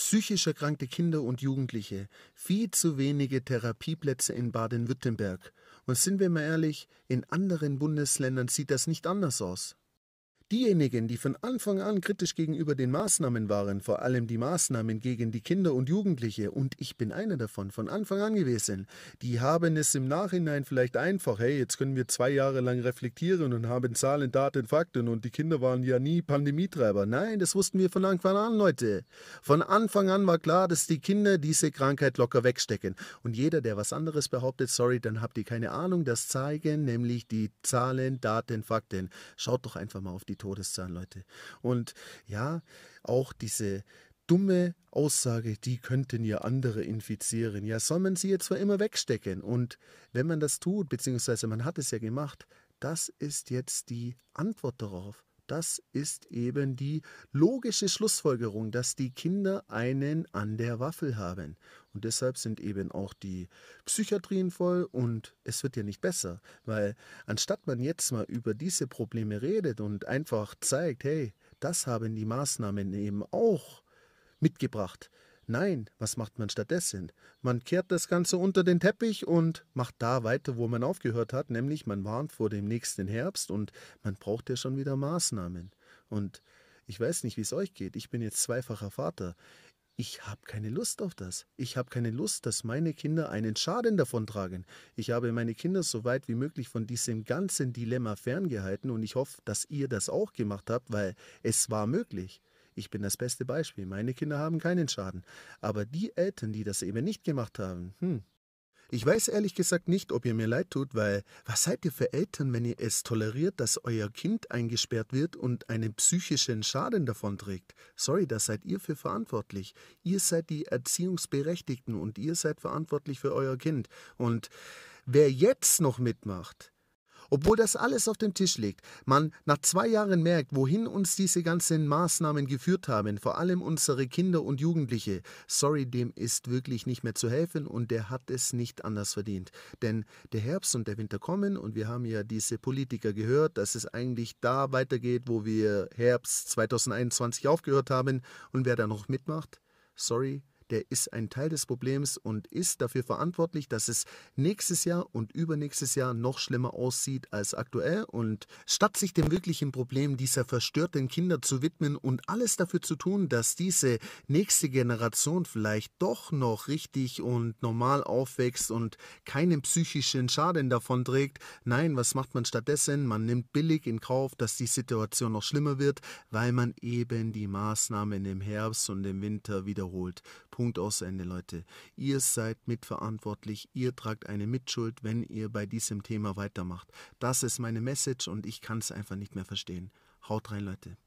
psychisch erkrankte Kinder und Jugendliche, viel zu wenige Therapieplätze in Baden-Württemberg. Und sind wir mal ehrlich, in anderen Bundesländern sieht das nicht anders aus. Diejenigen, die von Anfang an kritisch gegenüber den Maßnahmen waren, vor allem die Maßnahmen gegen die Kinder und Jugendliche, und ich bin einer davon, von Anfang an gewesen, die haben es im Nachhinein vielleicht einfach, hey, jetzt können wir zwei Jahre lang reflektieren und haben Zahlen, Daten, Fakten und die Kinder waren ja nie Pandemietreiber. Nein, das wussten wir von Anfang an, Leute. Von Anfang an war klar, dass die Kinder diese Krankheit locker wegstecken. Und jeder, der was anderes behauptet, sorry, dann habt ihr keine Ahnung, das zeigen nämlich die Zahlen, Daten, Fakten. Schaut doch einfach mal auf die Todeszahl, Leute. Und ja, auch diese dumme Aussage, die könnten ja andere infizieren. Ja, soll man sie jetzt zwar immer wegstecken. Und wenn man das tut, beziehungsweise man hat es ja gemacht, das ist jetzt die Antwort darauf. Das ist eben die logische Schlussfolgerung, dass die Kinder einen an der Waffel haben. Und deshalb sind eben auch die Psychiatrien voll und es wird ja nicht besser, weil anstatt man jetzt mal über diese Probleme redet und einfach zeigt, hey, das haben die Maßnahmen eben auch mitgebracht, Nein, was macht man stattdessen? Man kehrt das Ganze unter den Teppich und macht da weiter, wo man aufgehört hat, nämlich man warnt vor dem nächsten Herbst und man braucht ja schon wieder Maßnahmen. Und ich weiß nicht, wie es euch geht. Ich bin jetzt zweifacher Vater. Ich habe keine Lust auf das. Ich habe keine Lust, dass meine Kinder einen Schaden davontragen. Ich habe meine Kinder so weit wie möglich von diesem ganzen Dilemma ferngehalten und ich hoffe, dass ihr das auch gemacht habt, weil es war möglich. Ich bin das beste Beispiel. Meine Kinder haben keinen Schaden. Aber die Eltern, die das eben nicht gemacht haben, hm. Ich weiß ehrlich gesagt nicht, ob ihr mir leid tut, weil was seid ihr für Eltern, wenn ihr es toleriert, dass euer Kind eingesperrt wird und einen psychischen Schaden davonträgt? Sorry, da seid ihr für verantwortlich. Ihr seid die Erziehungsberechtigten und ihr seid verantwortlich für euer Kind. Und wer jetzt noch mitmacht, obwohl das alles auf dem Tisch liegt, man nach zwei Jahren merkt, wohin uns diese ganzen Maßnahmen geführt haben, vor allem unsere Kinder und Jugendliche. Sorry, dem ist wirklich nicht mehr zu helfen und der hat es nicht anders verdient. Denn der Herbst und der Winter kommen und wir haben ja diese Politiker gehört, dass es eigentlich da weitergeht, wo wir Herbst 2021 aufgehört haben und wer da noch mitmacht, sorry, der ist ein Teil des Problems und ist dafür verantwortlich, dass es nächstes Jahr und übernächstes Jahr noch schlimmer aussieht als aktuell. Und statt sich dem wirklichen Problem dieser verstörten Kinder zu widmen und alles dafür zu tun, dass diese nächste Generation vielleicht doch noch richtig und normal aufwächst und keinen psychischen Schaden davon trägt, nein, was macht man stattdessen? Man nimmt billig in Kauf, dass die Situation noch schlimmer wird, weil man eben die Maßnahmen im Herbst und im Winter wiederholt. Punkt aus Ende, Leute. Ihr seid mitverantwortlich, ihr tragt eine Mitschuld, wenn ihr bei diesem Thema weitermacht. Das ist meine Message und ich kann es einfach nicht mehr verstehen. Haut rein, Leute.